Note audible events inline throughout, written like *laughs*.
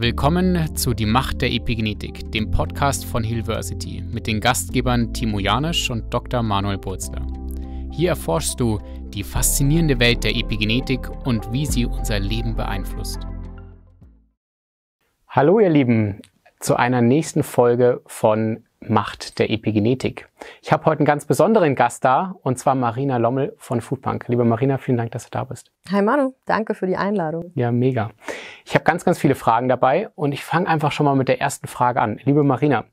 Willkommen zu Die Macht der Epigenetik, dem Podcast von Hillversity mit den Gastgebern Timo Janisch und Dr. Manuel Burzler. Hier erforschst du die faszinierende Welt der Epigenetik und wie sie unser Leben beeinflusst. Hallo ihr Lieben zu einer nächsten Folge von Macht der Epigenetik. Ich habe heute einen ganz besonderen Gast da, und zwar Marina Lommel von Foodpunk. Liebe Marina, vielen Dank, dass du da bist. Hi Manu, danke für die Einladung. Ja, mega. Ich habe ganz, ganz viele Fragen dabei und ich fange einfach schon mal mit der ersten Frage an. Liebe Marina,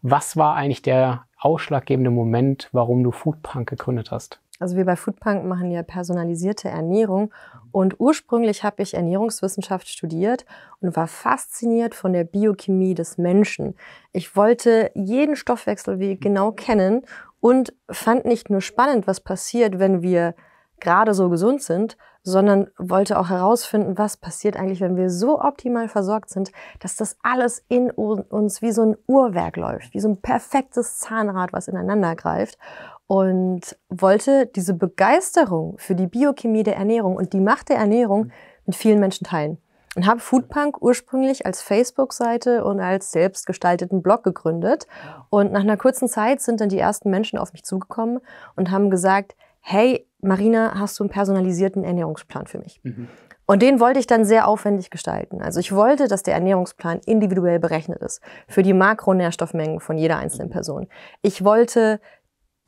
was war eigentlich der ausschlaggebende Moment, warum du Foodpunk gegründet hast? Also wir bei Foodpunk machen ja personalisierte Ernährung und ursprünglich habe ich Ernährungswissenschaft studiert und war fasziniert von der Biochemie des Menschen. Ich wollte jeden Stoffwechselweg genau kennen und fand nicht nur spannend, was passiert, wenn wir gerade so gesund sind, sondern wollte auch herausfinden, was passiert eigentlich, wenn wir so optimal versorgt sind, dass das alles in uns wie so ein Uhrwerk läuft, wie so ein perfektes Zahnrad, was ineinander greift und wollte diese Begeisterung für die Biochemie der Ernährung und die Macht der Ernährung mhm. mit vielen Menschen teilen. Und habe Foodpunk ursprünglich als Facebook-Seite und als selbstgestalteten Blog gegründet. Und nach einer kurzen Zeit sind dann die ersten Menschen auf mich zugekommen und haben gesagt, hey, Marina, hast du einen personalisierten Ernährungsplan für mich? Mhm. Und den wollte ich dann sehr aufwendig gestalten. Also ich wollte, dass der Ernährungsplan individuell berechnet ist für die Makronährstoffmengen von jeder einzelnen mhm. Person. Ich wollte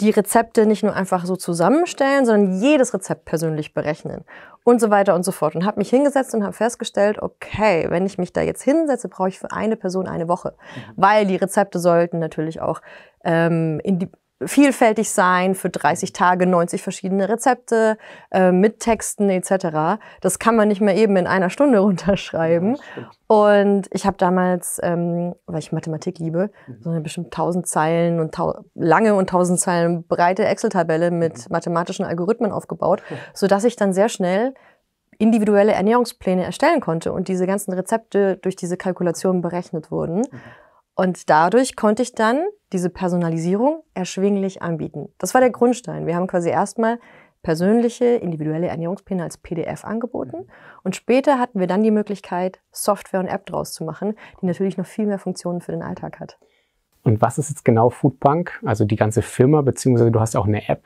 die Rezepte nicht nur einfach so zusammenstellen, sondern jedes Rezept persönlich berechnen und so weiter und so fort. Und habe mich hingesetzt und habe festgestellt, okay, wenn ich mich da jetzt hinsetze, brauche ich für eine Person eine Woche, mhm. weil die Rezepte sollten natürlich auch ähm, in die vielfältig sein, für 30 Tage 90 verschiedene Rezepte äh, mit Texten etc. Das kann man nicht mehr eben in einer Stunde *laughs* runterschreiben. Ja, und ich habe damals, ähm, weil ich Mathematik liebe, mhm. so eine bestimmt 1000 Zeilen und lange und 1000 Zeilen breite Excel-Tabelle mit mhm. mathematischen Algorithmen aufgebaut, mhm. dass ich dann sehr schnell individuelle Ernährungspläne erstellen konnte und diese ganzen Rezepte durch diese Kalkulation berechnet wurden. Mhm. Und dadurch konnte ich dann diese Personalisierung erschwinglich anbieten. Das war der Grundstein. Wir haben quasi erstmal persönliche, individuelle Ernährungspläne als PDF angeboten. Mhm. Und später hatten wir dann die Möglichkeit, Software und App draus zu machen, die natürlich noch viel mehr Funktionen für den Alltag hat. Und was ist jetzt genau Foodbank? Also die ganze Firma, beziehungsweise du hast auch eine App.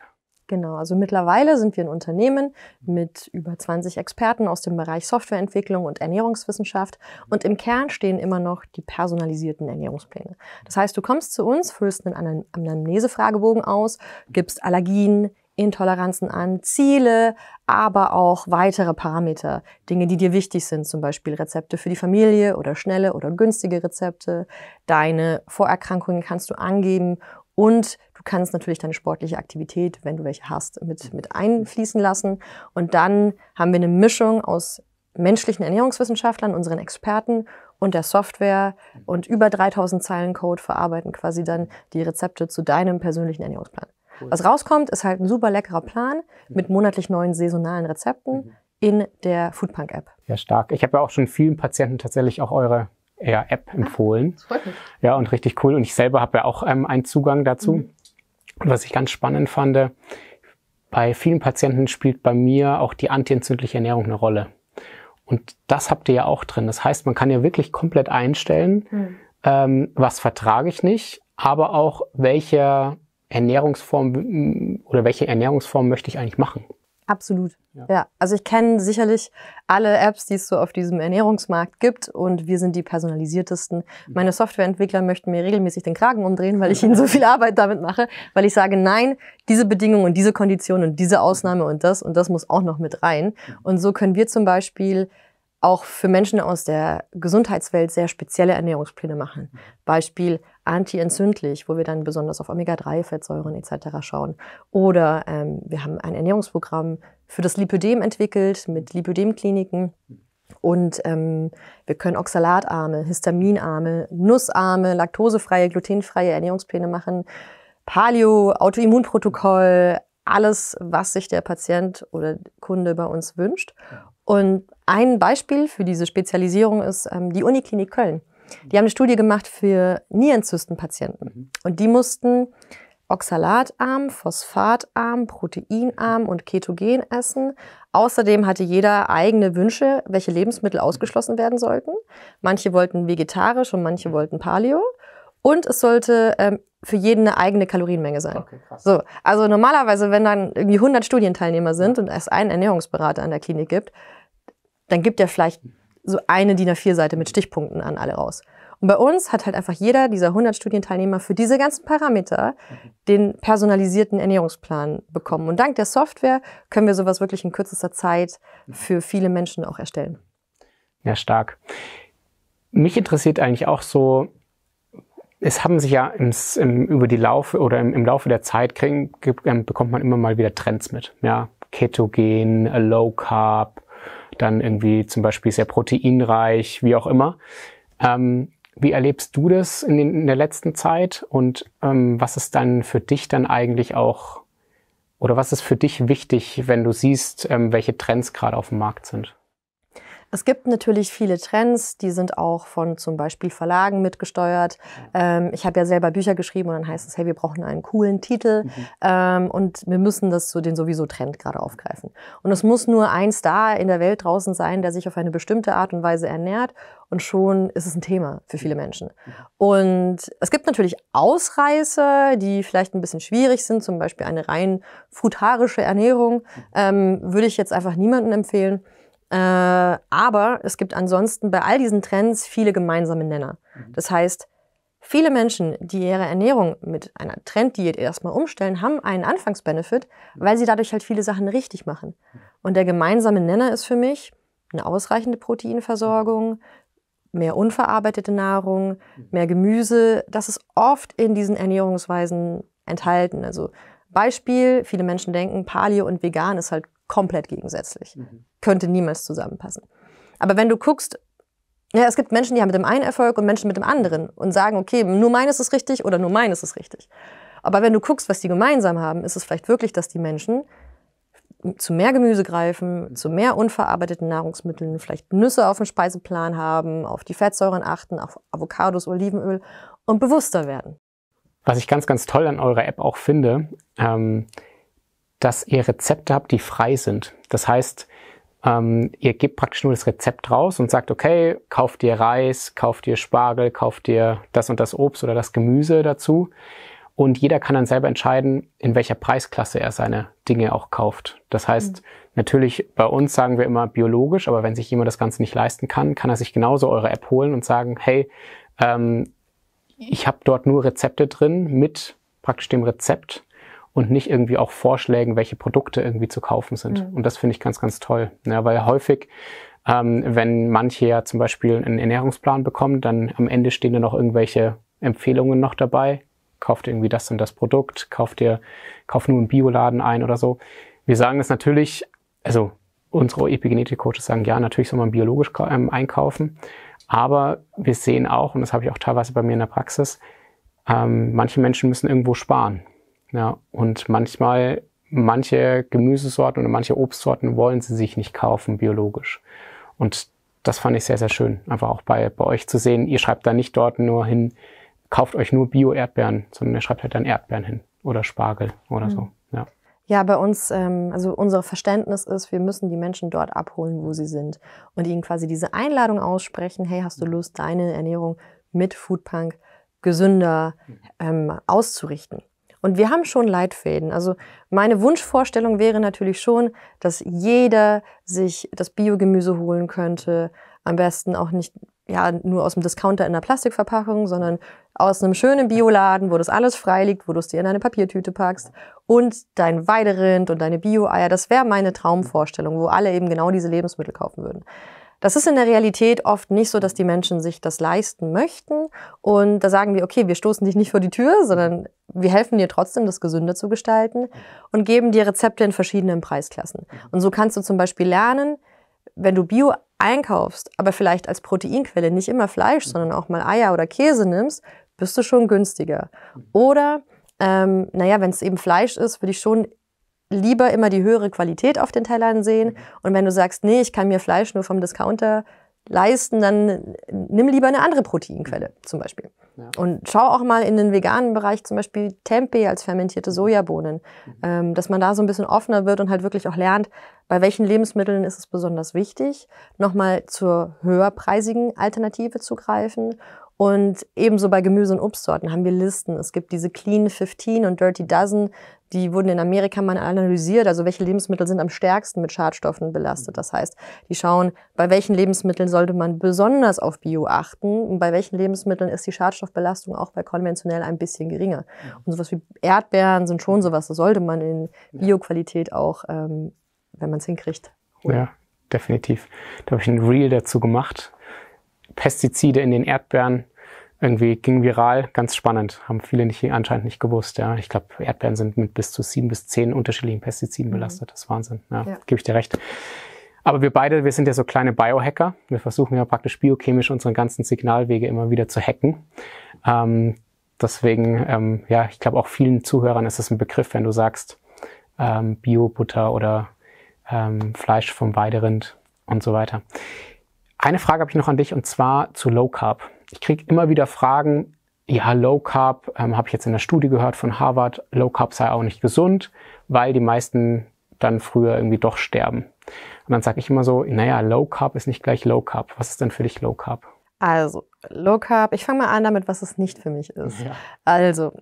Genau, also mittlerweile sind wir ein Unternehmen mit über 20 Experten aus dem Bereich Softwareentwicklung und Ernährungswissenschaft und im Kern stehen immer noch die personalisierten Ernährungspläne. Das heißt, du kommst zu uns, füllst einen Anamnesefragebogen aus, gibst Allergien, Intoleranzen an, Ziele, aber auch weitere Parameter, Dinge, die dir wichtig sind, zum Beispiel Rezepte für die Familie oder schnelle oder günstige Rezepte. Deine Vorerkrankungen kannst du angeben und du kannst natürlich deine sportliche Aktivität, wenn du welche hast, mit, mit einfließen lassen. Und dann haben wir eine Mischung aus menschlichen Ernährungswissenschaftlern, unseren Experten und der Software und über 3000 Zeilen Code verarbeiten quasi dann die Rezepte zu deinem persönlichen Ernährungsplan. Cool. Was rauskommt, ist halt ein super leckerer Plan mhm. mit monatlich neuen saisonalen Rezepten mhm. in der Foodpunk-App. Ja, stark. Ich habe ja auch schon vielen Patienten tatsächlich auch eure eher App ah, empfohlen. Ah, ja, und richtig cool. Und ich selber habe ja auch ähm, einen Zugang dazu. Mhm. was ich ganz spannend fand, bei vielen Patienten spielt bei mir auch die antientzündliche Ernährung eine Rolle. Und das habt ihr ja auch drin. Das heißt, man kann ja wirklich komplett einstellen, mhm. ähm, was vertrage ich nicht, aber auch welche Ernährungsform oder welche Ernährungsform möchte ich eigentlich machen. Absolut. Ja. ja. Also ich kenne sicherlich alle Apps, die es so auf diesem Ernährungsmarkt gibt und wir sind die personalisiertesten. Mhm. Meine Softwareentwickler möchten mir regelmäßig den Kragen umdrehen, weil ich ihnen so viel Arbeit damit mache, weil ich sage, nein, diese Bedingungen und diese Konditionen und diese Ausnahme und das und das muss auch noch mit rein. Mhm. Und so können wir zum Beispiel auch für Menschen aus der Gesundheitswelt sehr spezielle Ernährungspläne machen. Mhm. Beispiel anti-entzündlich, wo wir dann besonders auf Omega-3-Fettsäuren etc. schauen. Oder ähm, wir haben ein Ernährungsprogramm für das Lipödem entwickelt mit lipödem Und ähm, wir können oxalatarme, histaminarme, nussarme, laktosefreie, glutenfreie Ernährungspläne machen. Paleo, Autoimmunprotokoll, alles, was sich der Patient oder Kunde bei uns wünscht. Und ein Beispiel für diese Spezialisierung ist ähm, die Uniklinik Köln. Die haben eine Studie gemacht für Nierenzystenpatienten. Mhm. Und die mussten oxalatarm, phosphatarm, proteinarm und ketogen essen. Außerdem hatte jeder eigene Wünsche, welche Lebensmittel mhm. ausgeschlossen werden sollten. Manche wollten vegetarisch und manche wollten Paleo. Und es sollte ähm, für jeden eine eigene Kalorienmenge sein. Okay, so, also normalerweise, wenn dann irgendwie 100 Studienteilnehmer sind und es einen Ernährungsberater an der Klinik gibt, dann gibt er vielleicht mhm so eine DIN A4-Seite mit Stichpunkten an alle raus. Und bei uns hat halt einfach jeder dieser 100 Studienteilnehmer für diese ganzen Parameter den personalisierten Ernährungsplan bekommen. Und dank der Software können wir sowas wirklich in kürzester Zeit für viele Menschen auch erstellen. Ja, stark. Mich interessiert eigentlich auch so, es haben sich ja im, im, über die Laufe oder im, im Laufe der Zeit kriegen, ähm, bekommt man immer mal wieder Trends mit. Ja, ketogen, low carb, dann irgendwie zum Beispiel sehr proteinreich, wie auch immer. Ähm, wie erlebst du das in, den, in der letzten Zeit und ähm, was ist dann für dich dann eigentlich auch oder was ist für dich wichtig, wenn du siehst, ähm, welche Trends gerade auf dem Markt sind? Es gibt natürlich viele Trends, die sind auch von zum Beispiel Verlagen mitgesteuert. Ähm, ich habe ja selber Bücher geschrieben und dann heißt es, hey, wir brauchen einen coolen Titel mhm. ähm, und wir müssen das so den sowieso Trend gerade aufgreifen. Und es muss nur ein Star in der Welt draußen sein, der sich auf eine bestimmte Art und Weise ernährt und schon ist es ein Thema für viele mhm. Menschen. Und es gibt natürlich Ausreißer, die vielleicht ein bisschen schwierig sind, zum Beispiel eine rein frutarische Ernährung mhm. ähm, würde ich jetzt einfach niemandem empfehlen. Äh, aber es gibt ansonsten bei all diesen Trends viele gemeinsame Nenner. Mhm. Das heißt, viele Menschen, die ihre Ernährung mit einer Trenddiät erstmal umstellen, haben einen Anfangsbenefit, mhm. weil sie dadurch halt viele Sachen richtig machen. Mhm. Und der gemeinsame Nenner ist für mich eine ausreichende Proteinversorgung, mehr unverarbeitete Nahrung, mehr Gemüse. Das ist oft in diesen Ernährungsweisen enthalten. Also Beispiel, viele Menschen denken, Palio und vegan ist halt komplett gegensätzlich. Mhm. Könnte niemals zusammenpassen. Aber wenn du guckst, ja, es gibt Menschen, die haben mit dem einen Erfolg und Menschen mit dem anderen und sagen, okay, nur meines ist richtig oder nur meines ist richtig. Aber wenn du guckst, was die gemeinsam haben, ist es vielleicht wirklich, dass die Menschen zu mehr Gemüse greifen, mhm. zu mehr unverarbeiteten Nahrungsmitteln, vielleicht Nüsse auf dem Speiseplan haben, auf die Fettsäuren achten, auf Avocados, Olivenöl und bewusster werden. Was ich ganz, ganz toll an eurer App auch finde, ähm, dass ihr Rezepte habt, die frei sind. Das heißt, ähm, ihr gebt praktisch nur das Rezept raus und sagt, okay, kauft ihr Reis, kauft ihr Spargel, kauft ihr das und das Obst oder das Gemüse dazu. Und jeder kann dann selber entscheiden, in welcher Preisklasse er seine Dinge auch kauft. Das heißt, mhm. natürlich bei uns sagen wir immer biologisch, aber wenn sich jemand das Ganze nicht leisten kann, kann er sich genauso eure App holen und sagen, hey, ähm, ich habe dort nur Rezepte drin mit praktisch dem Rezept und nicht irgendwie auch Vorschlägen, welche Produkte irgendwie zu kaufen sind. Mhm. Und das finde ich ganz, ganz toll. Ja, ne? weil häufig ähm, wenn manche ja zum Beispiel einen Ernährungsplan bekommen, dann am Ende stehen da noch irgendwelche Empfehlungen noch dabei. Kauft irgendwie das und das Produkt, kauft ihr, kauft nur einen Bioladen ein oder so. Wir sagen das natürlich, also unsere Epigenetik-Coaches sagen, ja, natürlich soll man biologisch ähm, einkaufen. Aber wir sehen auch, und das habe ich auch teilweise bei mir in der Praxis, ähm, manche Menschen müssen irgendwo sparen. Ja, und manchmal, manche Gemüsesorten oder manche Obstsorten wollen sie sich nicht kaufen, biologisch. Und das fand ich sehr, sehr schön, einfach auch bei, bei euch zu sehen. Ihr schreibt da nicht dort nur hin, kauft euch nur Bio-Erdbeeren, sondern ihr schreibt halt dann Erdbeeren hin oder Spargel oder mhm. so. Hm. Ja. Ja, bei uns, ähm, also unser Verständnis ist, wir müssen die Menschen dort abholen, wo sie sind und ihnen quasi diese Einladung aussprechen, hey, hast du Lust, deine Ernährung mit Foodpunk gesünder hm. ähm, auszurichten? Und wir haben schon Leitfäden. Also meine Wunschvorstellung wäre natürlich schon, dass jeder sich das Biogemüse holen könnte. Am besten auch nicht ja, nur aus dem Discounter in einer Plastikverpackung, sondern aus einem schönen Bioladen, wo das alles freiliegt, wo du es dir in eine Papiertüte packst und dein Weiderind und deine Bio-Eier. Das wäre meine Traumvorstellung, wo alle eben genau diese Lebensmittel kaufen würden. Das ist in der Realität oft nicht so, dass die Menschen sich das leisten möchten. Und da sagen wir, okay, wir stoßen dich nicht vor die Tür, sondern wir helfen dir trotzdem, das gesünder zu gestalten und geben dir Rezepte in verschiedenen Preisklassen. Und so kannst du zum Beispiel lernen, wenn du Bio einkaufst, aber vielleicht als Proteinquelle nicht immer Fleisch, sondern auch mal Eier oder Käse nimmst, bist du schon günstiger. Oder ähm, naja, wenn es eben Fleisch ist, würde ich schon lieber immer die höhere Qualität auf den Tellern sehen. Mhm. Und wenn du sagst, nee, ich kann mir Fleisch nur vom Discounter leisten, dann nimm lieber eine andere Proteinquelle mhm. zum Beispiel. Ja. Und schau auch mal in den veganen Bereich, zum Beispiel Tempeh als fermentierte mhm. Sojabohnen, mhm. ähm, dass man da so ein bisschen offener wird und halt wirklich auch lernt, bei welchen Lebensmitteln ist es besonders wichtig, nochmal zur höherpreisigen Alternative zu greifen und ebenso bei Gemüse- und Obstsorten haben wir Listen. Es gibt diese Clean 15 und Dirty Dozen. Die wurden in Amerika mal analysiert, also welche Lebensmittel sind am stärksten mit Schadstoffen belastet. Das heißt, die schauen, bei welchen Lebensmitteln sollte man besonders auf Bio achten und bei welchen Lebensmitteln ist die Schadstoffbelastung auch bei konventionell ein bisschen geringer. Und sowas wie Erdbeeren sind schon sowas, das sollte man in Bioqualität auch, ähm, wenn man es hinkriegt. Holen. Ja, definitiv. Da habe ich ein Reel dazu gemacht. Pestizide in den Erdbeeren, irgendwie ging viral, ganz spannend, haben viele nicht, anscheinend nicht gewusst. Ja. Ich glaube, Erdbeeren sind mit bis zu sieben bis zehn unterschiedlichen Pestiziden mhm. belastet. Das ist Wahnsinn. Ja, ja. Gebe ich dir recht. Aber wir beide, wir sind ja so kleine Biohacker. Wir versuchen ja praktisch biochemisch unsere ganzen Signalwege immer wieder zu hacken. Ähm, deswegen, ähm, ja, ich glaube auch vielen Zuhörern ist das ein Begriff, wenn du sagst ähm, Bio-Butter oder ähm, Fleisch vom Weiderind und so weiter. Eine Frage habe ich noch an dich und zwar zu Low Carb. Ich kriege immer wieder Fragen, ja, Low Carb, ähm, habe ich jetzt in der Studie gehört von Harvard, Low Carb sei auch nicht gesund, weil die meisten dann früher irgendwie doch sterben. Und dann sage ich immer so, naja, Low Carb ist nicht gleich Low Carb. Was ist denn für dich Low Carb? Also, Low Carb, ich fange mal an damit, was es nicht für mich ist. Ja. Also,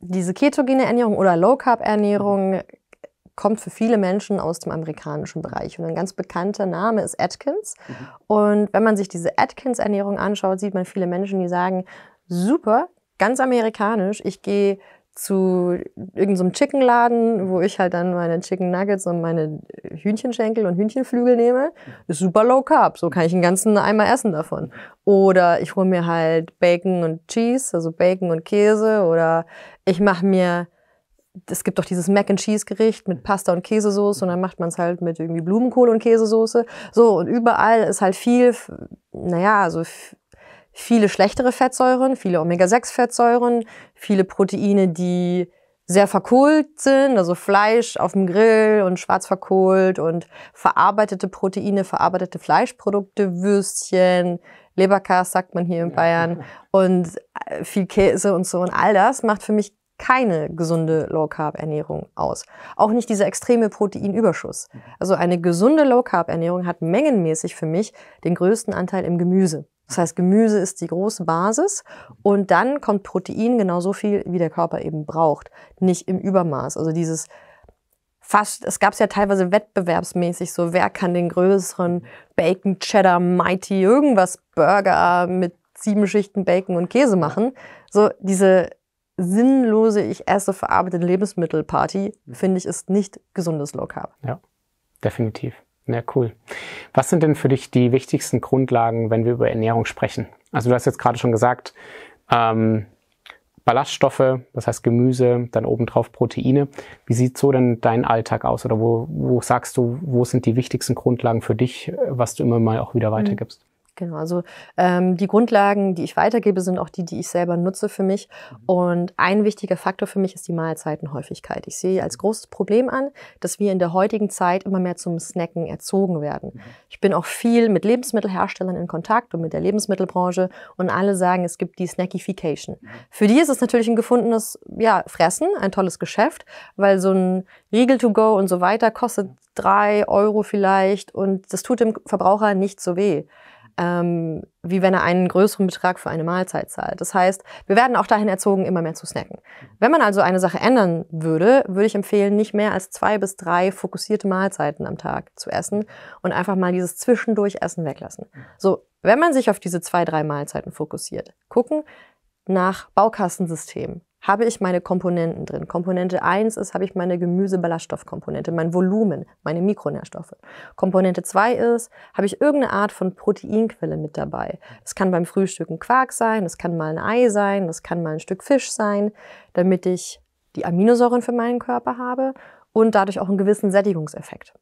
diese ketogene Ernährung oder Low Carb Ernährung kommt für viele Menschen aus dem amerikanischen Bereich. Und ein ganz bekannter Name ist Atkins. Mhm. Und wenn man sich diese Atkins-Ernährung anschaut, sieht man viele Menschen, die sagen, super, ganz amerikanisch, ich gehe zu irgendeinem so Chickenladen, wo ich halt dann meine Chicken Nuggets und meine Hühnchenschenkel und Hühnchenflügel nehme. Ist super low carb, so kann ich einen ganzen Eimer essen davon. Oder ich hole mir halt Bacon und Cheese, also Bacon und Käse. Oder ich mache mir es gibt doch dieses Mac and Cheese Gericht mit mhm. Pasta und Käsesoße und dann macht man es halt mit irgendwie Blumenkohl und Käsesoße. So und überall ist halt viel, naja, also viele schlechtere Fettsäuren, viele Omega-6-Fettsäuren, viele Proteine, die sehr verkohlt sind, also Fleisch auf dem Grill und schwarz verkohlt und verarbeitete Proteine, verarbeitete Fleischprodukte, Würstchen, Leberkas sagt man hier in Bayern *laughs* und äh, viel Käse und so und all das macht für mich keine gesunde Low-Carb-Ernährung aus. Auch nicht dieser extreme Proteinüberschuss. Mhm. Also eine gesunde Low-Carb-Ernährung hat mengenmäßig für mich den größten Anteil im Gemüse. Das heißt, Gemüse ist die große Basis und dann kommt Protein genauso viel, wie der Körper eben braucht. Nicht im Übermaß. Also dieses fast, es gab es ja teilweise wettbewerbsmäßig so, wer kann den größeren mhm. Bacon, Cheddar, Mighty, irgendwas Burger mit sieben Schichten Bacon und Käse machen. So diese sinnlose Ich esse verarbeitete Lebensmittelparty, mhm. finde ich, ist nicht gesundes Low Carb. Ja, definitiv. Ja, cool. Was sind denn für dich die wichtigsten Grundlagen, wenn wir über Ernährung sprechen? Also du hast jetzt gerade schon gesagt, ähm, Ballaststoffe, das heißt Gemüse, dann obendrauf Proteine. Wie sieht so denn dein Alltag aus? Oder wo, wo sagst du, wo sind die wichtigsten Grundlagen für dich, äh, was du immer mal auch wieder mhm. weitergibst? Genau, also ähm, die Grundlagen, die ich weitergebe, sind auch die, die ich selber nutze für mich. Mhm. Und ein wichtiger Faktor für mich ist die Mahlzeitenhäufigkeit. Ich sehe als mhm. großes Problem an, dass wir in der heutigen Zeit immer mehr zum Snacken erzogen werden. Mhm. Ich bin auch viel mit Lebensmittelherstellern in Kontakt und mit der Lebensmittelbranche und alle sagen, es gibt die Snackification. Für die ist es natürlich ein gefundenes ja, Fressen, ein tolles Geschäft, weil so ein Riegel to go und so weiter kostet drei Euro vielleicht und das tut dem Verbraucher nicht so weh ähm, wie wenn er einen größeren Betrag für eine Mahlzeit zahlt. Das heißt, wir werden auch dahin erzogen, immer mehr zu snacken. Wenn man also eine Sache ändern würde, würde ich empfehlen, nicht mehr als zwei bis drei fokussierte Mahlzeiten am Tag zu essen und einfach mal dieses Zwischendurchessen weglassen. So, wenn man sich auf diese zwei, drei Mahlzeiten fokussiert, gucken nach Baukastensystem habe ich meine Komponenten drin. Komponente 1 ist, habe ich meine Gemüseballaststoffkomponente, mein Volumen, meine Mikronährstoffe. Komponente 2 ist, habe ich irgendeine Art von Proteinquelle mit dabei. Es kann beim Frühstück ein Quark sein, es kann mal ein Ei sein, es kann mal ein Stück Fisch sein, damit ich die Aminosäuren für meinen Körper habe und dadurch auch einen gewissen Sättigungseffekt.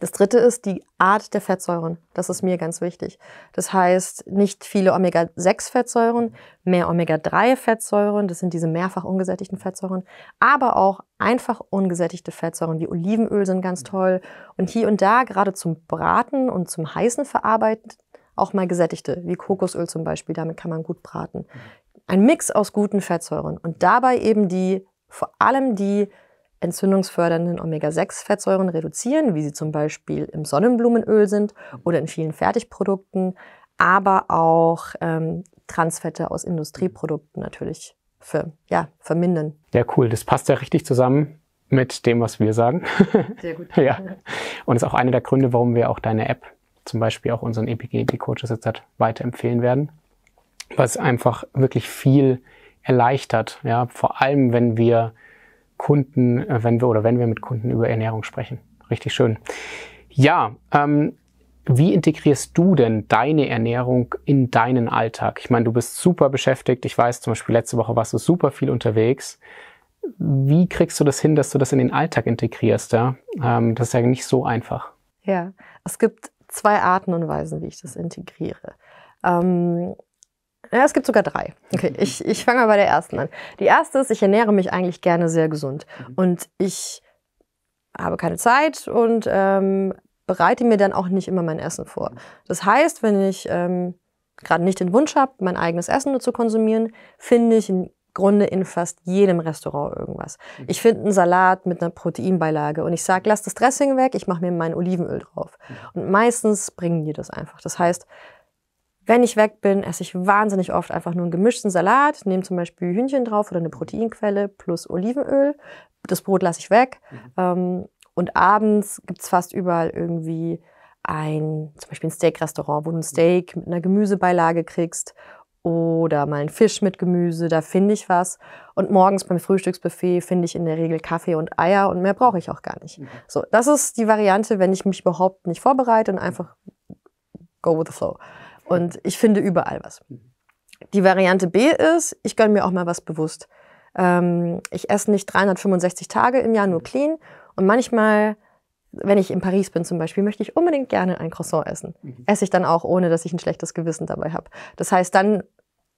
Das dritte ist die Art der Fettsäuren. Das ist mir ganz wichtig. Das heißt, nicht viele Omega-6-Fettsäuren, mehr Omega-3-Fettsäuren, das sind diese mehrfach ungesättigten Fettsäuren, aber auch einfach ungesättigte Fettsäuren wie Olivenöl sind ganz toll und hier und da gerade zum Braten und zum heißen Verarbeiten auch mal gesättigte, wie Kokosöl zum Beispiel, damit kann man gut braten. Ein Mix aus guten Fettsäuren und dabei eben die, vor allem die entzündungsfördernden Omega-6-Fettsäuren reduzieren, wie sie zum Beispiel im Sonnenblumenöl sind mhm. oder in vielen Fertigprodukten, aber auch ähm, Transfette aus Industrieprodukten natürlich für, ja, vermindern. Ja, cool. Das passt ja richtig zusammen mit dem, was wir sagen. *laughs* Sehr gut. ja. Und ist auch einer der Gründe, warum wir auch deine App zum Beispiel auch unseren Epigenetik-Coaches jetzt hat, weiterempfehlen werden, was einfach wirklich viel erleichtert. Ja, vor allem, wenn wir Kunden, äh, wenn wir oder wenn wir mit Kunden über Ernährung sprechen. Richtig schön. Ja, ähm, wie integrierst du denn deine Ernährung in deinen Alltag? Ich meine, du bist super beschäftigt. Ich weiß zum Beispiel letzte Woche warst du super viel unterwegs. Wie kriegst du das hin, dass du das in den Alltag integrierst? Ja? Ähm, das ist ja nicht so einfach. Ja, es gibt zwei Arten und Weisen, wie ich das integriere. Ähm, naja, es gibt sogar drei. Okay, mhm. ich, ich fange mal bei der ersten an. Die erste ist, ich ernähre mich eigentlich gerne sehr gesund. Mhm. Und ich habe keine Zeit und ähm, bereite mir dann auch nicht immer mein Essen vor. Mhm. Das heißt, wenn ich ähm, gerade nicht den Wunsch habe, mein eigenes Essen nur zu konsumieren, finde ich im Grunde in fast jedem Restaurant irgendwas. Ich finde einen Salat mit einer Proteinbeilage und ich sage, lass das Dressing weg, ich mache mir mein Olivenöl drauf. Und meistens bringen die das einfach. Das heißt, wenn ich weg bin, esse ich wahnsinnig oft einfach nur einen gemischten Salat, nehme zum Beispiel Hühnchen drauf oder eine Proteinquelle plus Olivenöl. Das Brot lasse ich weg. Mhm. Ähm, und abends gibt es fast überall irgendwie ein, zum Beispiel ein Steak-Restaurant, wo du ein Steak mit einer Gemüsebeilage kriegst oder mal einen Fisch mit Gemüse, da finde ich was. Und morgens beim Frühstücksbuffet finde ich in der Regel Kaffee und Eier und mehr brauche ich auch gar nicht. Mhm. So, das ist die Variante, wenn ich mich überhaupt nicht vorbereite und einfach go with the flow. Und ich finde überall was. Mhm. Die Variante B ist, ich gönne mir auch mal was bewusst. Ähm, ich esse nicht 365 Tage im Jahr nur mhm. clean und manchmal wenn ich in Paris bin zum Beispiel, möchte ich unbedingt gerne ein Croissant essen. Mhm. Esse ich dann auch, ohne dass ich ein schlechtes Gewissen dabei habe. Das heißt, dann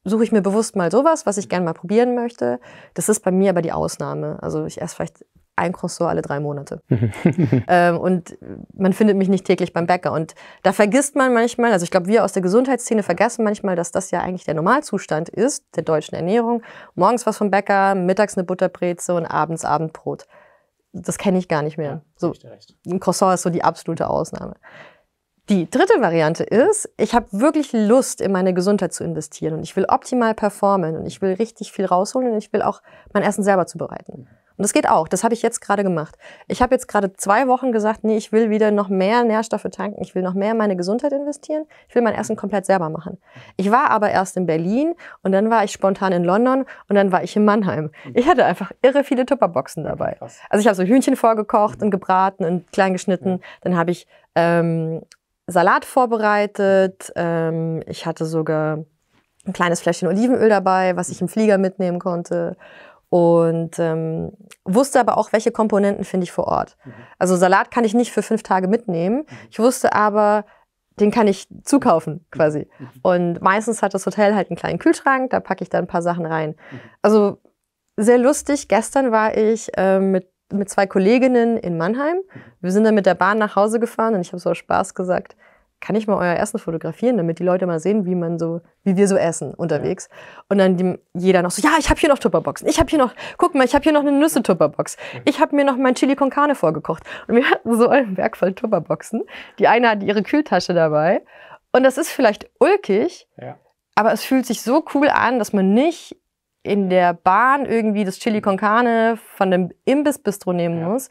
suche ich mir bewusst mal sowas, was ich mhm. gerne mal probieren möchte. Das ist bei mir aber die Ausnahme. Also ich esse vielleicht ein Croissant alle drei Monate. *laughs* ähm, und man findet mich nicht täglich beim Bäcker. Und da vergisst man manchmal, also ich glaube, wir aus der Gesundheitsszene vergessen manchmal, dass das ja eigentlich der Normalzustand ist, der deutschen Ernährung. Morgens was vom Bäcker, mittags eine Butterbreze und abends Abendbrot. Das kenne ich gar nicht mehr. Ja, so, ein Croissant ist so die absolute Ausnahme. Die dritte Variante ist, ich habe wirklich Lust, in meine Gesundheit zu investieren und ich will optimal performen und ich will richtig viel rausholen und ich will auch mein Essen selber zubereiten. Mhm. Und das geht auch. Das habe ich jetzt gerade gemacht. Ich habe jetzt gerade zwei Wochen gesagt, nee, ich will wieder noch mehr Nährstoffe tanken. Ich will noch mehr in meine Gesundheit investieren. Ich will mein Essen komplett selber machen. Ich war aber erst in Berlin und dann war ich spontan in London und dann war ich in Mannheim. Ich hatte einfach irre viele Tupperboxen dabei. Also ich habe so Hühnchen vorgekocht und gebraten und klein geschnitten. Dann habe ich ähm, Salat vorbereitet. Ähm, ich hatte sogar ein kleines Fläschchen Olivenöl dabei, was ich im Flieger mitnehmen konnte und ähm, wusste aber auch, welche Komponenten finde ich vor Ort. Mhm. Also Salat kann ich nicht für fünf Tage mitnehmen. Mhm. Ich wusste aber, den kann ich zukaufen mhm. quasi. Mhm. Und meistens hat das Hotel halt einen kleinen Kühlschrank, da packe ich dann ein paar Sachen rein. Mhm. Also sehr lustig. Gestern war ich äh, mit mit zwei Kolleginnen in Mannheim. Mhm. Wir sind dann mit der Bahn nach Hause gefahren und ich habe so Spaß gesagt, kann ich mal euer Essen fotografieren, damit die Leute mal sehen, wie man so, wie wir so essen unterwegs. Ja. Und dann die, jeder noch so, ja, ich habe hier noch Tupperboxen, ich habe hier noch, guck mal, ich habe hier noch eine Nüsse-Tupperbox, ich habe mir noch mein Chili con Carne vorgekocht. Und wir hatten so einen Berg voll Tupperboxen. Die eine hat ihre Kühltasche dabei. Und das ist vielleicht ulkig, ja. aber es fühlt sich so cool an, dass man nicht in der Bahn irgendwie das Chili con Carne von dem Imbissbistro nehmen ja. muss,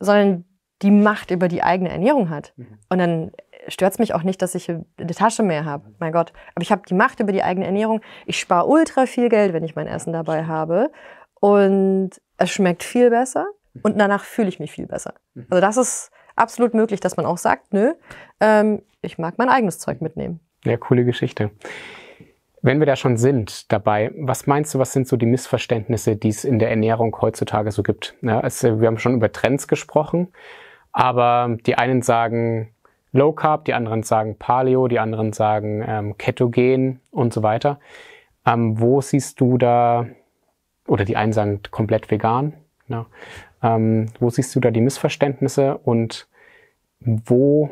sondern die Macht über die eigene Ernährung hat. Mhm. Und dann stört es mich auch nicht, dass ich eine Tasche mehr habe. Mein Gott. Aber ich habe die Macht über die eigene Ernährung. Ich spare ultra viel Geld, wenn ich mein Essen dabei habe. Und es schmeckt viel besser. Mhm. Und danach fühle ich mich viel besser. Mhm. Also das ist absolut möglich, dass man auch sagt, nö, ähm, ich mag mein eigenes Zeug mitnehmen. Ja, coole Geschichte. Wenn wir da schon sind dabei, was meinst du, was sind so die Missverständnisse, die es in der Ernährung heutzutage so gibt? Ja, also wir haben schon über Trends gesprochen, aber die einen sagen, Low Carb, die anderen sagen Paleo, die anderen sagen ähm, Ketogen und so weiter. Ähm, wo siehst du da, oder die einen sagen komplett vegan, ne? ähm, wo siehst du da die Missverständnisse und wo,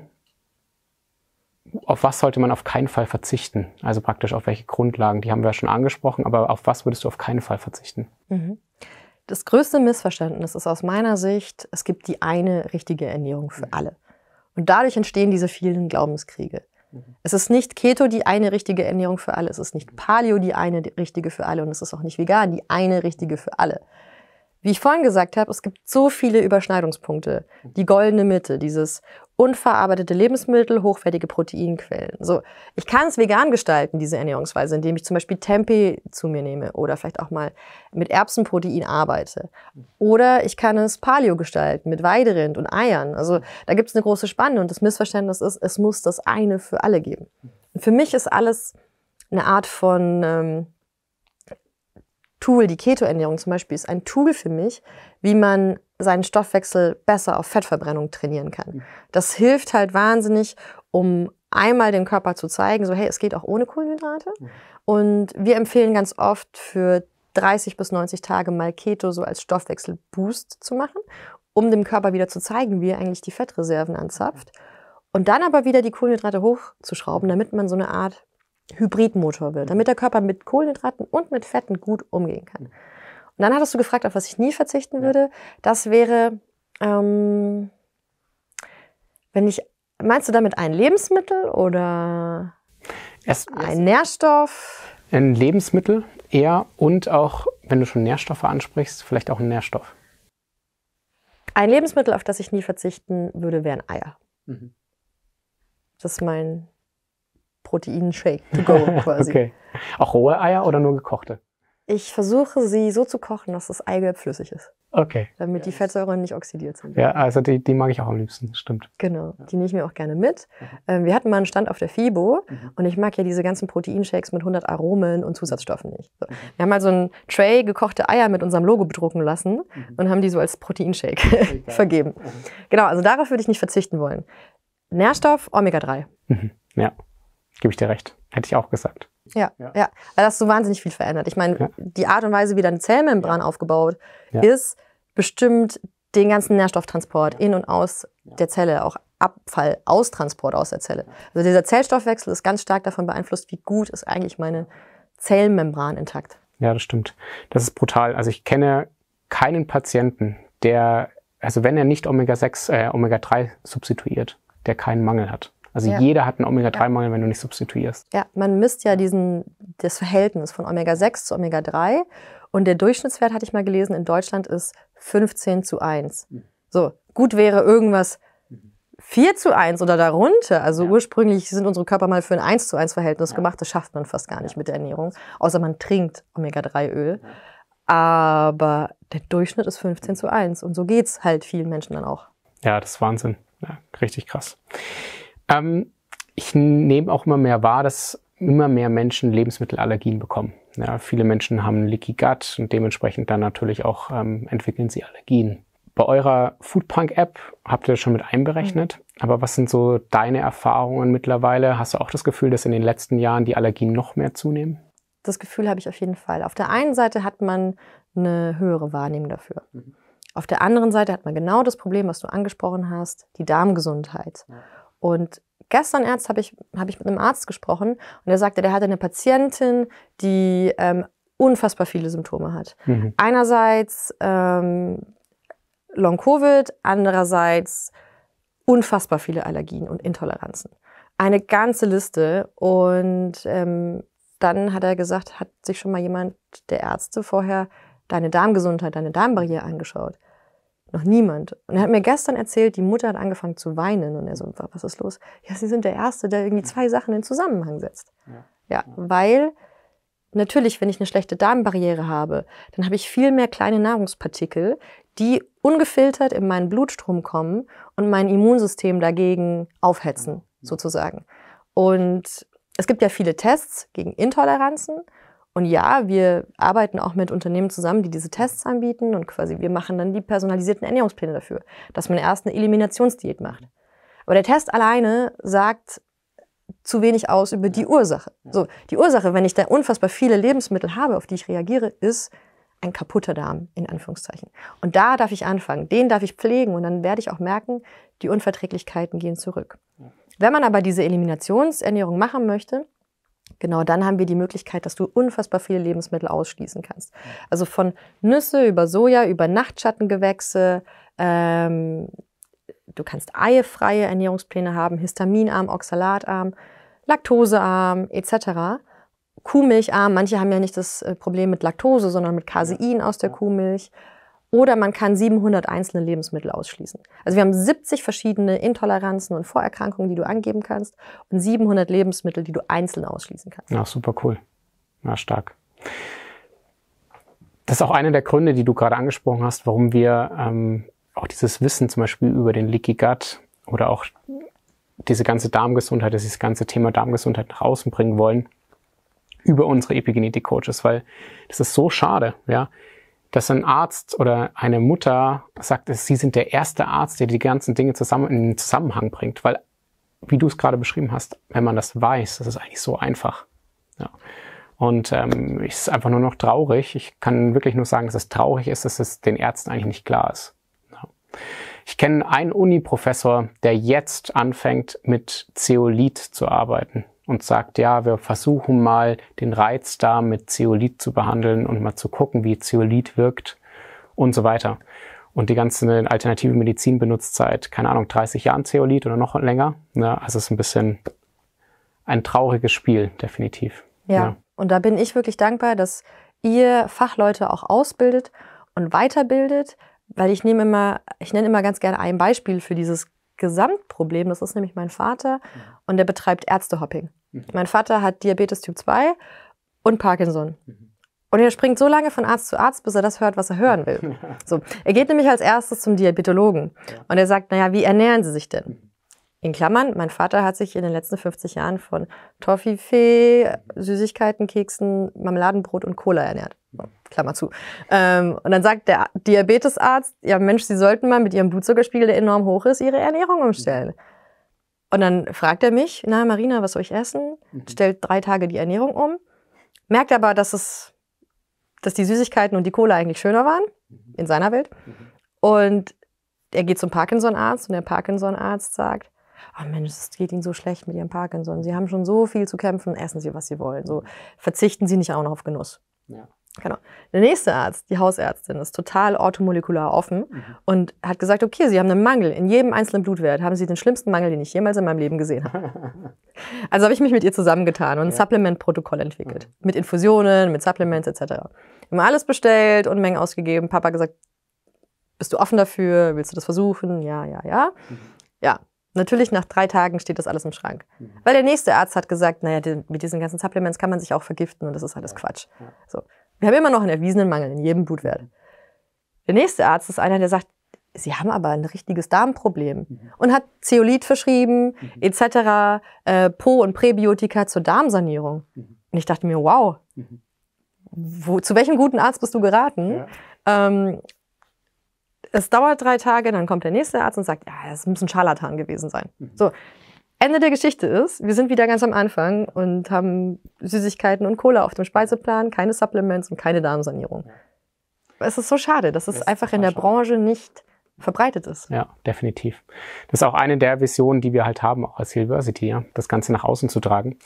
auf was sollte man auf keinen Fall verzichten? Also praktisch auf welche Grundlagen? Die haben wir ja schon angesprochen, aber auf was würdest du auf keinen Fall verzichten? Mhm. Das größte Missverständnis ist aus meiner Sicht, es gibt die eine richtige Ernährung für mhm. alle. Und dadurch entstehen diese vielen Glaubenskriege. Mhm. Es ist nicht Keto die eine richtige Ernährung für alle, es ist nicht mhm. Paleo die eine richtige für alle und es ist auch nicht vegan die eine richtige für alle. Wie ich vorhin gesagt habe, es gibt so viele Überschneidungspunkte. Die goldene Mitte, dieses unverarbeitete Lebensmittel, hochwertige Proteinquellen. So, ich kann es vegan gestalten, diese Ernährungsweise, indem ich zum Beispiel Tempeh zu mir nehme oder vielleicht auch mal mit Erbsenprotein arbeite. Oder ich kann es Paleo gestalten mit Weiderind und Eiern. Also da gibt es eine große Spanne und das Missverständnis ist, es muss das eine für alle geben. für mich ist alles eine Art von ähm, Tool, die Keto-Ernährung zum Beispiel, ist ein Tool für mich, wie man seinen Stoffwechsel besser auf Fettverbrennung trainieren kann. Mhm. Das hilft halt wahnsinnig, um einmal dem Körper zu zeigen, so hey, es geht auch ohne Kohlenhydrate. Mhm. Und wir empfehlen ganz oft für 30 bis 90 Tage mal Keto so als Stoffwechselboost zu machen, um dem Körper wieder zu zeigen, wie er eigentlich die Fettreserven anzapft. Mhm. Und dann aber wieder die Kohlenhydrate hochzuschrauben, damit man so eine Art Hybridmotor wird, damit mhm. der Körper mit Kohlenhydraten und mit Fetten gut umgehen kann. Und dann hattest du gefragt, auf was ich nie verzichten würde. Das wäre, ähm, wenn ich, meinst du damit ein Lebensmittel oder es, ein es, Nährstoff? Ein Lebensmittel eher und auch, wenn du schon Nährstoffe ansprichst, vielleicht auch ein Nährstoff. Ein Lebensmittel, auf das ich nie verzichten würde, wären Eier. Mhm. Das ist mein Proteinshake to go *laughs* quasi. okay. Auch rohe Eier oder nur gekochte? Ich versuche sie so zu kochen, dass das Eigelb flüssig ist. Okay. Damit ja, die Fettsäuren nicht oxidiert sind. Ja, also die, die mag ich auch am liebsten, stimmt. Genau, die nehme ich mir auch gerne mit. Mhm. Ähm, wir hatten mal einen Stand auf der FIBO mhm. und ich mag ja diese ganzen Proteinshakes mit 100 Aromen und Zusatzstoffen nicht. So. Mhm. Wir haben mal so einen Tray gekochte Eier mit unserem Logo bedrucken lassen mhm. und haben die so als Proteinshake *laughs* vergeben. Mhm. Genau, also darauf würde ich nicht verzichten wollen. Nährstoff Omega-3. Mhm. Ja. Gebe ich dir recht. Hätte ich auch gesagt. Ja, ja. ja. Weil das so wahnsinnig viel verändert. Ich meine, ja. die Art und Weise, wie deine Zellmembran ja. aufgebaut ist, bestimmt den ganzen Nährstofftransport in und aus der Zelle, auch Abfall, Austransport aus der Zelle. Also dieser Zellstoffwechsel ist ganz stark davon beeinflusst, wie gut ist eigentlich meine Zellmembran intakt. Ja, das stimmt. Das ist brutal. Also ich kenne keinen Patienten, der, also wenn er nicht Omega-6, äh, Omega-3 substituiert, der keinen Mangel hat. Also ja. jeder hat einen Omega-3-Mangel, ja. wenn du nicht substituierst. Ja, man misst ja diesen, das Verhältnis von Omega-6 zu Omega-3. Und der Durchschnittswert, hatte ich mal gelesen, in Deutschland ist 15 zu 1. So, gut wäre irgendwas 4 zu 1 oder darunter. Also ja. ursprünglich sind unsere Körper mal für ein 1 zu 1 Verhältnis ja. gemacht. Das schafft man fast gar nicht mit der Ernährung, außer man trinkt Omega-3-Öl. Aber der Durchschnitt ist 15 zu 1. Und so geht es halt vielen Menschen dann auch. Ja, das ist Wahnsinn. Ja, richtig krass. Ähm, ich nehme auch immer mehr wahr, dass immer mehr Menschen Lebensmittelallergien bekommen. Ja, viele Menschen haben Leaky Gut und dementsprechend dann natürlich auch ähm, entwickeln sie Allergien. Bei eurer Foodpunk-App habt ihr das schon mit einberechnet. Mhm. Aber was sind so deine Erfahrungen mittlerweile? Hast du auch das Gefühl, dass in den letzten Jahren die Allergien noch mehr zunehmen? Das Gefühl habe ich auf jeden Fall. Auf der einen Seite hat man eine höhere Wahrnehmung dafür. Mhm. Auf der anderen Seite hat man genau das Problem, was du angesprochen hast, die Darmgesundheit. Ja. Und gestern erst habe ich, hab ich mit einem Arzt gesprochen und er sagte, der hatte eine Patientin, die ähm, unfassbar viele Symptome hat. Mhm. Einerseits ähm, Long-Covid, andererseits unfassbar viele Allergien und Intoleranzen. Eine ganze Liste und ähm, dann hat er gesagt, hat sich schon mal jemand der Ärzte vorher deine Darmgesundheit, deine Darmbarriere angeschaut? Noch niemand. Und er hat mir gestern erzählt, die Mutter hat angefangen zu weinen. Und er so, was ist los? Ja, sie sind der Erste, der irgendwie zwei Sachen in Zusammenhang setzt. Ja, ja weil natürlich, wenn ich eine schlechte Darmbarriere habe, dann habe ich viel mehr kleine Nahrungspartikel, die ungefiltert in meinen Blutstrom kommen und mein Immunsystem dagegen aufhetzen, sozusagen. Und es gibt ja viele Tests gegen Intoleranzen und ja, wir arbeiten auch mit Unternehmen zusammen, die diese Tests anbieten und quasi wir machen dann die personalisierten Ernährungspläne dafür, dass man erst eine Eliminationsdiät macht. Aber der Test alleine sagt zu wenig aus über die Ursache. So, die Ursache, wenn ich da unfassbar viele Lebensmittel habe, auf die ich reagiere, ist ein kaputter Darm, in Anführungszeichen. Und da darf ich anfangen, den darf ich pflegen und dann werde ich auch merken, die Unverträglichkeiten gehen zurück. Wenn man aber diese Eliminationsernährung machen möchte, Genau, dann haben wir die Möglichkeit, dass du unfassbar viele Lebensmittel ausschließen kannst. Also von Nüsse über Soja, über Nachtschattengewächse, ähm, du kannst eiefreie Ernährungspläne haben, histaminarm, oxalatarm, laktosearm etc. Kuhmilcharm, manche haben ja nicht das äh, Problem mit Laktose, sondern mit Casein aus der Kuhmilch. Oder man kann 700 einzelne Lebensmittel ausschließen. Also wir haben 70 verschiedene Intoleranzen und Vorerkrankungen, die du angeben kannst und 700 Lebensmittel, die du einzeln ausschließen kannst. Ja, super cool. Na, stark. Das ist auch einer der Gründe, die du gerade angesprochen hast, warum wir ähm, auch dieses Wissen zum Beispiel über den Leaky Gut oder auch diese ganze Darmgesundheit, dieses ganze Thema Darmgesundheit nach außen bringen wollen über unsere Epigenetik-Coaches, weil das ist so schade, ja dass ein Arzt oder eine Mutter sagt, sie sind der erste Arzt, der die ganzen Dinge zusammen in den Zusammenhang bringt. Weil, wie du es gerade beschrieben hast, wenn man das weiß, das ist eigentlich so einfach. Ja. Und ähm, ist einfach nur noch traurig. Ich kann wirklich nur sagen, dass es traurig ist, dass es den Ärzten eigentlich nicht klar ist. Ja. Ich kenne einen Uni-Professor, der jetzt anfängt, mit Zeolit zu arbeiten und sagt, ja, wir versuchen mal den Reiz da mit Zeolit zu behandeln und mal zu gucken, wie Zeolit wirkt und so weiter. Und die ganze alternative Medizin benutzt seit, keine Ahnung, 30 Jahren Zeolit oder noch länger. Ne? Also es ist ein bisschen ein trauriges Spiel, definitiv. Ja, ja, und da bin ich wirklich dankbar, dass ihr Fachleute auch ausbildet und weiterbildet, weil ich nehme immer, ich nenne immer ganz gerne ein Beispiel für dieses Gesamtproblem. Das ist nämlich mein Vater mhm. und der betreibt Ärztehopping. Mhm. Mein Vater hat Diabetes Typ 2 und Parkinson. Mhm. Und er springt so lange von Arzt zu Arzt, bis er das hört, was er hören will. *laughs* So, er geht nämlich als erstes zum Diabetologen und er sagt, naja, wie ernähren Sie sich denn? Mhm. In Klammern, mein Vater hat sich in den letzten 50 Jahren von Toffifee, Süßigkeiten, Keksen, Marmeladenbrot und Cola ernährt. Klammer zu. Ähm, und dann sagt der Diabetesarzt, ja Mensch, Sie sollten mal mit Ihrem Blutzuckerspiegel, der enorm hoch ist, Ihre Ernährung umstellen. Und dann fragt er mich, na Marina, was soll ich essen? Mhm. Stellt drei Tage die Ernährung um, merkt aber, dass es, dass die Süßigkeiten und die Cola eigentlich schöner waren, mhm. in seiner Welt. Mhm. Und er geht zum Parkinson-Arzt und der Parkinson-Arzt sagt, oh Mensch, es geht Ihnen so schlecht mit Ihrem Parkinson. Sie haben schon so viel zu kämpfen, essen Sie, was Sie wollen. So verzichten Sie nicht auch noch auf Genuss. Ja. Genau. Der nächste Arzt, die Hausärztin, ist total orthomolekular offen mhm. und hat gesagt, okay, Sie haben einen Mangel in jedem einzelnen Blutwert. Haben Sie den schlimmsten Mangel, den ich jemals in meinem Leben gesehen habe. *laughs* also habe ich mich mit ihr zusammengetan und ein ja. Supplement-Protokoll entwickelt. Mhm. Mit Infusionen, mit Supplements etc. Immer alles bestellt und Mengen ausgegeben. Papa gesagt, bist du offen dafür? Willst du das versuchen? Ja, ja, ja. Mhm. Ja, Natürlich nach drei Tagen steht das alles im Schrank. Mhm. Weil der nächste Arzt hat gesagt, naja, mit diesen ganzen Supplements kann man sich auch vergiften und das ist alles Quatsch. So. Wir haben immer noch einen erwiesenen Mangel in jedem Blutwert. Mhm. Der nächste Arzt ist einer, der sagt, Sie haben aber ein richtiges Darmproblem mhm. und hat Zeolit verschrieben, mhm. etc., äh, Po- und Präbiotika zur Darmsanierung. Und ich dachte mir, wow, wo, zu welchem guten Arzt bist du geraten? Ja. Ähm, es dauert drei Tage, dann kommt der nächste Arzt und sagt, ja, es muss ein Scharlatan gewesen sein. Mhm. So, Ende der Geschichte ist, wir sind wieder ganz am Anfang und haben Süßigkeiten und Cola auf dem Speiseplan, keine Supplements und keine Darmsanierung. Ja. Es ist so schade, dass es das einfach in der schade. Branche nicht verbreitet ist. Ja, definitiv. Das ist auch eine der Visionen, die wir halt haben, auch als Hillversity, ja, das Ganze nach außen zu tragen.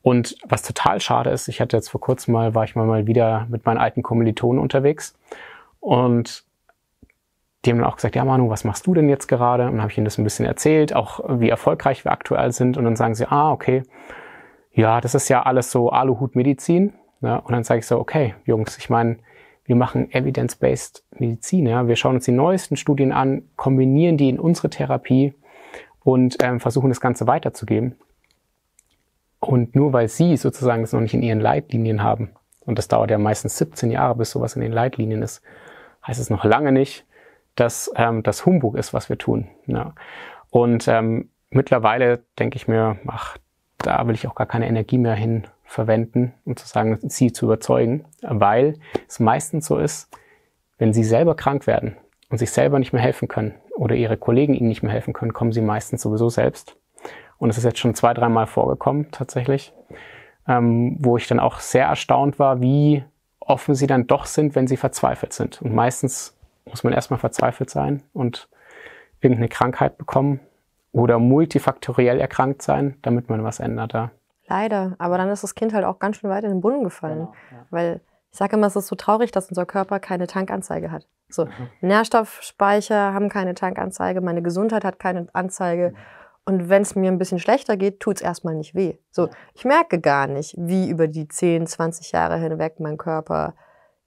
Und was total schade ist, ich hatte jetzt vor kurzem mal, war ich mal wieder mit meinen alten Kommilitonen unterwegs und die haben dann auch gesagt, ja Manu, was machst du denn jetzt gerade? Und dann habe ich ihnen das ein bisschen erzählt, auch wie erfolgreich wir aktuell sind. Und dann sagen sie, ah, okay, ja, das ist ja alles so Aluhutmedizin. Ja, ne? und dann sage ich so, okay, Jungs, ich meine, wir machen evidence-based Medizin. Ja? Wir schauen uns die neuesten Studien an, kombinieren die in unsere Therapie und ähm, versuchen das Ganze weiterzugeben. Und nur weil sie sozusagen das noch nicht in ihren Leitlinien haben, und das dauert ja meistens 17 Jahre, bis sowas in den Leitlinien ist, heißt es noch lange nicht, dass ähm, das Humbug ist, was wir tun. Ja. Ne? Und ähm, mittlerweile denke ich mir, ach, da will ich auch gar keine Energie mehr hin verwenden, um zu sagen, sie zu überzeugen, weil es meistens so ist, wenn sie selber krank werden und sich selber nicht mehr helfen können oder ihre Kollegen ihnen nicht mehr helfen können, kommen sie meistens sowieso selbst. Und es ist jetzt schon zwei, dreimal vorgekommen tatsächlich, ähm, wo ich dann auch sehr erstaunt war, wie offen sie dann doch sind, wenn sie verzweifelt sind. Und meistens muss man erstmal verzweifelt sein und irgendeine Krankheit bekommen oder multifaktoriell erkrankt sein, damit man was ändert da. Leider, aber dann ist das Kind halt auch ganz schön weit in den Brunnen gefallen, genau, ja. weil ich sage immer, es ist so traurig, dass unser Körper keine Tankanzeige hat. So mhm. Nährstoffspeicher haben keine Tankanzeige, meine Gesundheit hat keine Anzeige. Mhm. Und wenn es mir ein bisschen schlechter geht, tut es erstmal nicht weh. So, ja. ich merke gar nicht, wie über die 10, 20 Jahre hinweg mein Körper,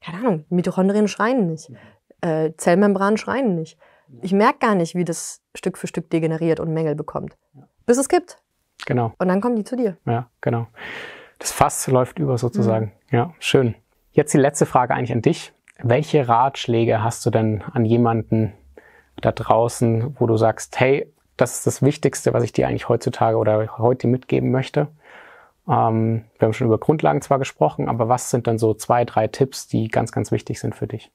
keine Ahnung, Mitochondrien schreien nicht. Mhm äh, Zellmembranen schreien nicht. Ich merke gar nicht, wie das Stück für Stück degeneriert und Mängel bekommt. Bis es gibt. Genau. Und dann kommen die zu dir. Ja, genau. Das Fass läuft über sozusagen. Mhm. Ja, schön. Jetzt die letzte Frage eigentlich an dich. Welche Ratschläge hast du denn an jemanden da draußen, wo du sagst, hey, das ist das Wichtigste, was ich dir eigentlich heutzutage oder heute mitgeben möchte? Ähm, wir haben schon über Grundlagen zwar gesprochen, aber was sind dann so zwei, drei Tipps, die ganz, ganz wichtig sind für dich?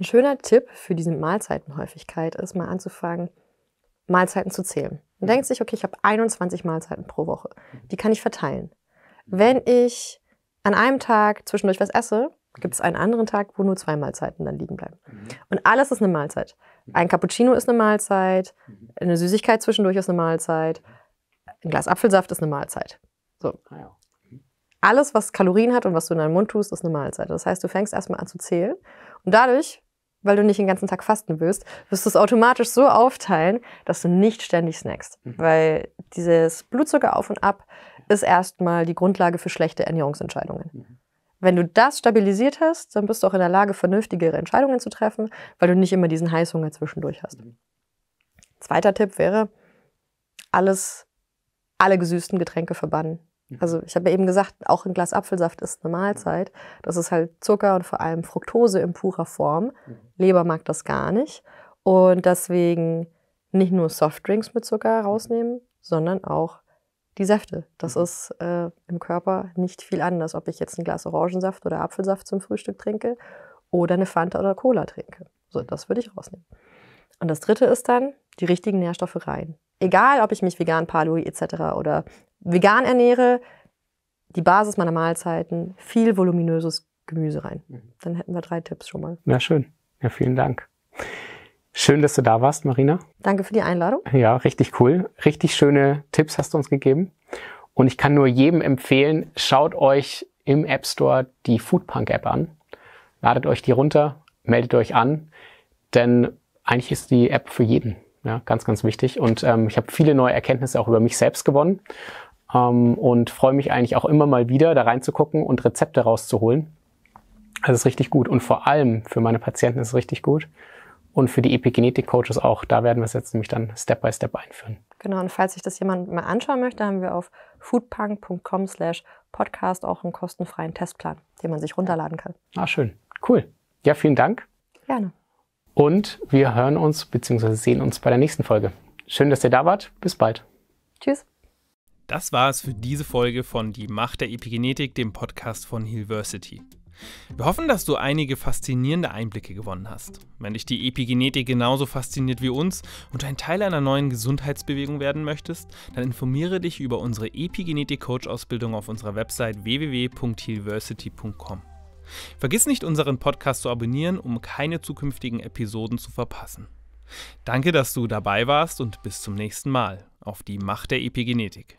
Ein schöner Tipp für diese Mahlzeitenhäufigkeit ist, mal anzufangen, Mahlzeiten zu zählen. Man denkt sich, okay, ich habe 21 Mahlzeiten pro Woche. Die kann ich verteilen. Wenn ich an einem Tag zwischendurch was esse, gibt es einen anderen Tag, wo nur zwei Mahlzeiten dann liegen bleiben. Mhm. Und alles ist eine Mahlzeit. Ein Cappuccino ist eine Mahlzeit, mhm. eine Süßigkeit zwischendurch ist eine Mahlzeit, ein Glas Apfelsaft ist eine Mahlzeit. So. Ah, mhm. Alles, was Kalorien hat und was du in deinen Mund tust, ist eine Mahlzeit. Das heißt, du fängst erstmal an zu zählen und dadurch weil du nicht den ganzen Tag fasten wirst, wirst du es automatisch so aufteilen, dass du nicht ständig snackst. Mhm. Weil dieses Blutzucker auf und ab ist erstmal die Grundlage für schlechte Ernährungsentscheidungen. Mhm. Wenn du das stabilisiert hast, dann bist du auch in der Lage, vernünftigere Entscheidungen zu treffen, weil du nicht immer diesen Heißhunger zwischendurch hast. Mhm. Zweiter Tipp wäre, alles, alle gesüßten Getränke verbannen. Mhm. Also ich habe ja eben gesagt, auch ein Glas Apfelsaft ist eine Mahlzeit. Das ist halt Zucker und vor allem Fructose in purer Form. Mhm. Leber mag das gar nicht. Und deswegen nicht nur Softdrinks mit Zucker mhm. rausnehmen, sondern auch die Säfte. Das ist äh, im Körper nicht viel anders, ob ich jetzt ein Glas Orangensaft oder Apfelsaft zum Frühstück trinke oder eine Fanta oder Cola trinke. So, das würde ich rausnehmen. Und das dritte ist dann, die richtigen Nährstoffe rein. Egal, ob ich mich vegan, Paleo etc. oder vegan ernähre, die Basis meiner Mahlzeiten, viel voluminöses Gemüse rein. Mhm. Dann hätten wir drei Tipps schon mal. Na schön. Ja, vielen Dank. Schön, dass du da warst, Marina. Danke für die Einladung. Ja, richtig cool. Richtig schöne Tipps hast du uns gegeben. Und ich kann nur jedem empfehlen, schaut euch im App Store die Foodpunk App an. Ladet euch die runter, meldet euch an, denn eigentlich ist die App für jeden. Ja, ganz, ganz wichtig. Und ähm, ich habe viele neue Erkenntnisse auch über mich selbst gewonnen ähm, und freue mich eigentlich auch immer mal wieder da reinzugucken und Rezepte rauszuholen. Also ist richtig gut und vor allem für meine Patienten ist es richtig gut und für die Epigenetik-Coaches auch. Da werden wir es jetzt nämlich dann Step by Step einführen. Genau, und falls sich das jemand mal anschauen möchte, haben wir auf foodpunk.com slash podcast auch einen kostenfreien Testplan, den man sich runterladen kann. Ah, schön. Cool. Ja, vielen Dank. Gerne. Und wir hören uns bzw. sehen uns bei der nächsten Folge. Schön, dass ihr da wart. Bis bald. Tschüss. Das war es für diese Folge von Die Macht der Epigenetik, dem Podcast von Hillversity. Wir hoffen, dass du einige faszinierende Einblicke gewonnen hast. Wenn dich die Epigenetik genauso fasziniert wie uns und du ein Teil einer neuen Gesundheitsbewegung werden möchtest, dann informiere dich über unsere Epigenetik-Coach-Ausbildung auf unserer Website www.hillversity.com. Vergiss nicht, unseren Podcast zu abonnieren, um keine zukünftigen Episoden zu verpassen. Danke, dass du dabei warst und bis zum nächsten Mal auf die Macht der Epigenetik.